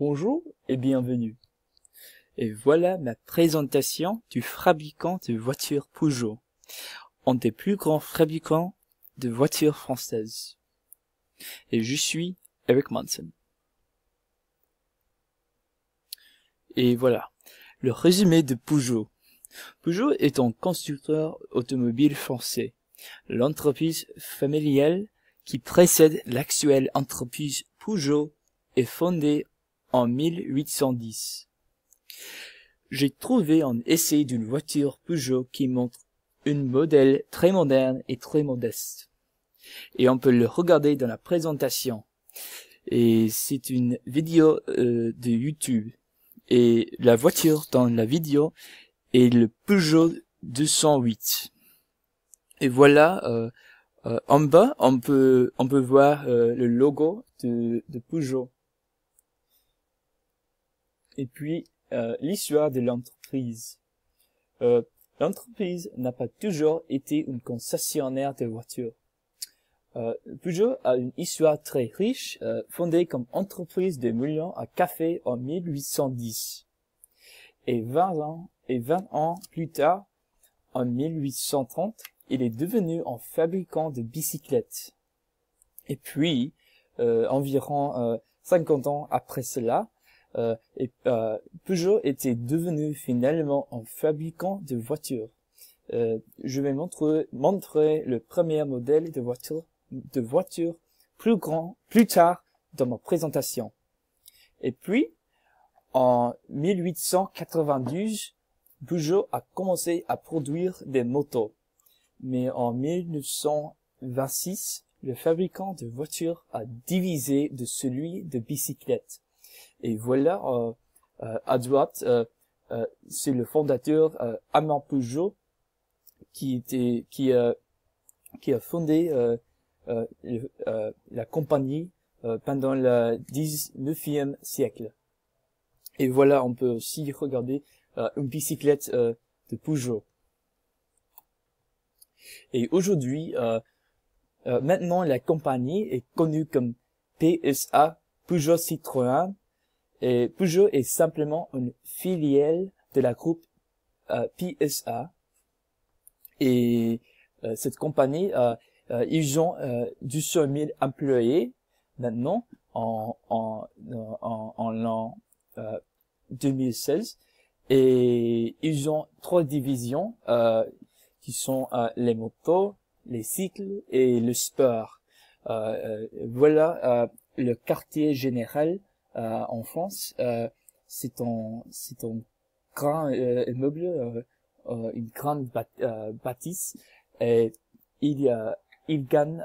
Bonjour et bienvenue. Et voilà ma présentation du fabricant de voitures Peugeot, un des plus grands fabricants de voitures françaises. Et je suis Eric Manson. Et voilà, le résumé de Peugeot. Peugeot est un constructeur automobile français, l'entreprise familiale qui précède l'actuelle entreprise Peugeot est fondée en 1810. J'ai trouvé un essai d'une voiture Peugeot qui montre une modèle très moderne et très modeste. Et on peut le regarder dans la présentation. Et c'est une vidéo euh, de YouTube. Et la voiture dans la vidéo est le Peugeot 208. Et voilà, euh, euh, en bas, on peut, on peut voir le logo de, de Peugeot. Et puis, euh, l'histoire de l'entreprise. Euh, l'entreprise n'a pas toujours été une concessionnaire de voitures. Euh, Peugeot a une histoire très riche, euh, fondée comme entreprise de Moulins à café en 1810. Et 20 ans, et 20 ans plus tard, en 1830, il est devenu un fabricant de bicyclettes. Et puis, environ 50 ans après cela, euh, et, euh, Peugeot était devenu finalement un fabricant de voitures. Euh, je vais montrer, le premier modèle de voiture, de voiture plus grand plus tard dans ma présentation. Et puis, en 1892, Peugeot a commencé à produire des motos. Mais en 1926, le fabricant de voitures a divisé de celui de bicyclettes. Et voilà, à euh, euh, droite, euh, c'est le fondateur Amand Peugeot qui a fondé la compagnie pendant le 19e siècle. Et voilà, on peut aussi regarder une bicyclette de Peugeot. Et aujourd'hui, maintenant la compagnie est connue comme PSA Peugeot Citroën et Peugeot est simplement une filiale de la groupe euh, PSA. Et euh, cette compagnie, euh, euh ils ont 200 000 employés maintenant en, en, en, en l'an 2016. Et ils ont trois divisions qui sont les motos, les cycles et le sport. voilà le quartier général euh, en France, euh, c'est un c'est grand euh, immeuble, une grande bâtisse, et il il gagne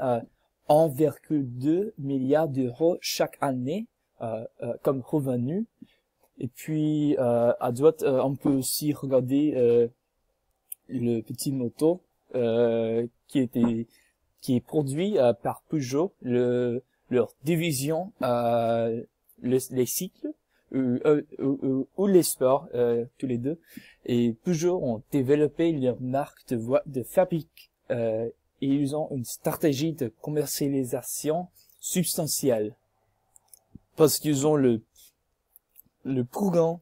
1,2 milliard d'euros chaque année comme revenu. Et puis à droite, on peut aussi regarder le petit moto euh, qui était qui est produit par Peugeot le leur division euh, les cycles ou, les sports, euh, tous les deux, et toujours ont développé leur marque de, de fabrique euh, et ils ont une stratégie de commercialisation substantielle parce qu'ils ont le le grand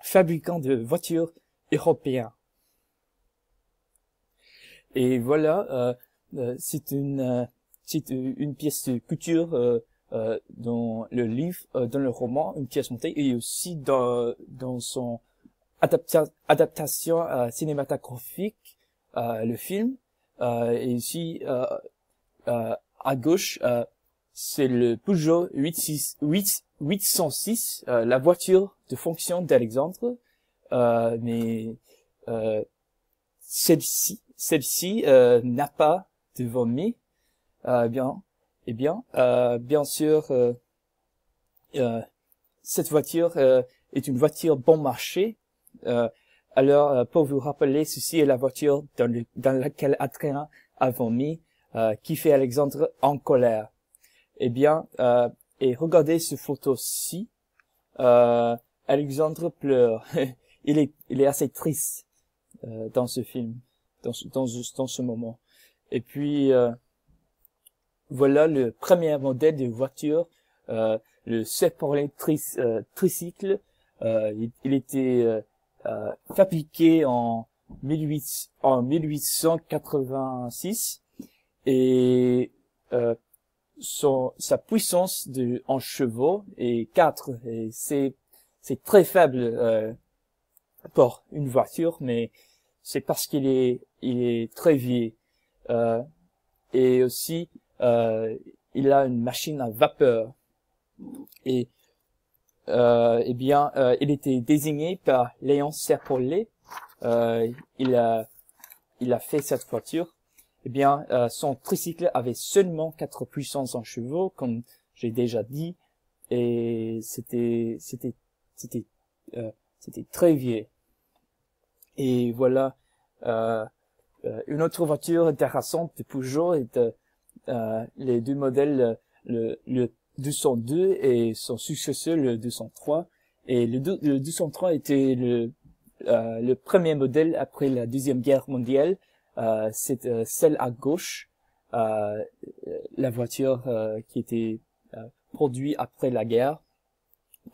fabricant de voitures européens. Et voilà, euh, euh c'est une euh, c'est une pièce de culture euh, euh, dans le livre, euh, dans le roman Une pièce montée et aussi dans, dans son adaptation euh, cinématographique, le film. et ici, à gauche, c'est le Peugeot 86, 8, 806, la voiture de fonction d'Alexandre. mais celle-ci celle-ci n'a pas de vomi. bien, eh bien, euh, bien sûr, euh, euh, cette voiture est une voiture bon marché. alors, pour vous rappeler, ceci est la voiture dans, dans laquelle Adrien a vomi, qui fait Alexandre en colère. Eh bien, et regardez cette photo-ci. Alexandre pleure. il, est, il est assez triste dans ce film, dans, dans, dans ce moment. Et puis, voilà le premier modèle de voiture, euh, le Chevrolet euh, tricycle. Euh, il, était fabriqué en, en 1886 et son, sa puissance de, en chevaux est 4 et c'est c'est très faible pour une voiture, mais c'est parce qu'il est, il est très vieux. et aussi, euh, il a une machine à vapeur. Et euh, eh bien, euh, il était désigné par Léon Serpollet. Euh, il a il a fait cette voiture. Eh bien, euh, son tricycle avait seulement 4 puissances en chevaux, comme j'ai déjà dit, et c'était c'était c'était euh, c'était très vieux. Et voilà une autre voiture intéressante de Peugeot et euh, les deux modèles, le, le 202 et son successeur, le 203. Et le, 203 était le, euh, le premier modèle après la Deuxième Guerre mondiale. Euh, c'est celle à gauche, la voiture qui était produite après la guerre,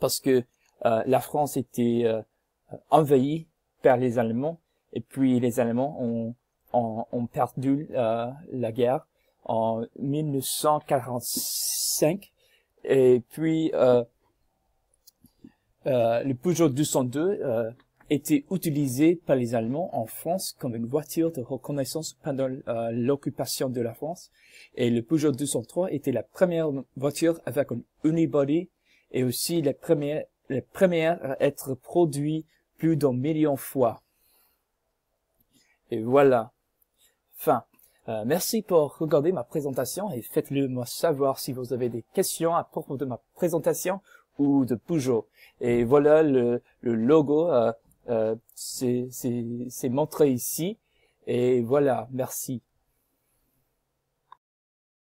parce que la France était envahie par les Allemands et puis les Allemands ont, ont, perdu la guerre en 1945. Et puis, euh, euh, le Peugeot 202 euh, était utilisé par les Allemands en France comme une voiture de reconnaissance pendant l'occupation de la France. Et le Peugeot 203 était la première voiture avec un unibody et aussi la première, la première à être produite plus d'un million fois. Et voilà. Fin. Euh, merci pour regarder ma présentation et faites-le moi savoir si vous avez des questions à propos de ma présentation ou de Peugeot. Et voilà le, logo, euh, euh c'est montré ici. Et voilà, merci.